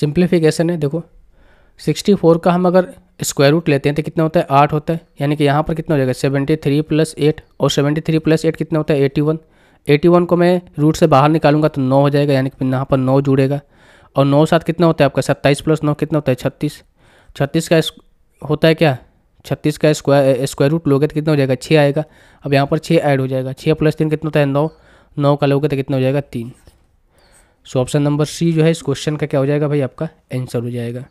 simplification है देखो 64 का हम अगर स्क्वायर रूट लेते हैं तो कितना होता है आठ होता है यानी कि यहाँ पर कितना हो जाएगा सेवेंटी थ्री प्लस एट और सेवेंटी थ्री प्लस एट कितना होता है एटी वन एटी वन को मैं रूट से बाहर निकालूंगा तो नौ हो जाएगा यानी कि यहाँ पर नौ जुड़ेगा और नौ साथ कितना होता है आपका सत्ताईस प्लस नौ कितना होता है छत्तीस छत्तीस का होता है क्या छत्तीस का स्क्वायर स्क्वायर रूट लोगे तो कितना हो जाएगा छः आएगा अब यहाँ पर छः ऐड हो जाएगा छः प्लस तीन कितना होता है नौ नौ का लोगे तो कितना हो जाएगा तीन सो ऑप्शन नंबर सी जो है इस क्वेश्चन का क्या हो जाएगा भाई आपका आंसर हो जाएगा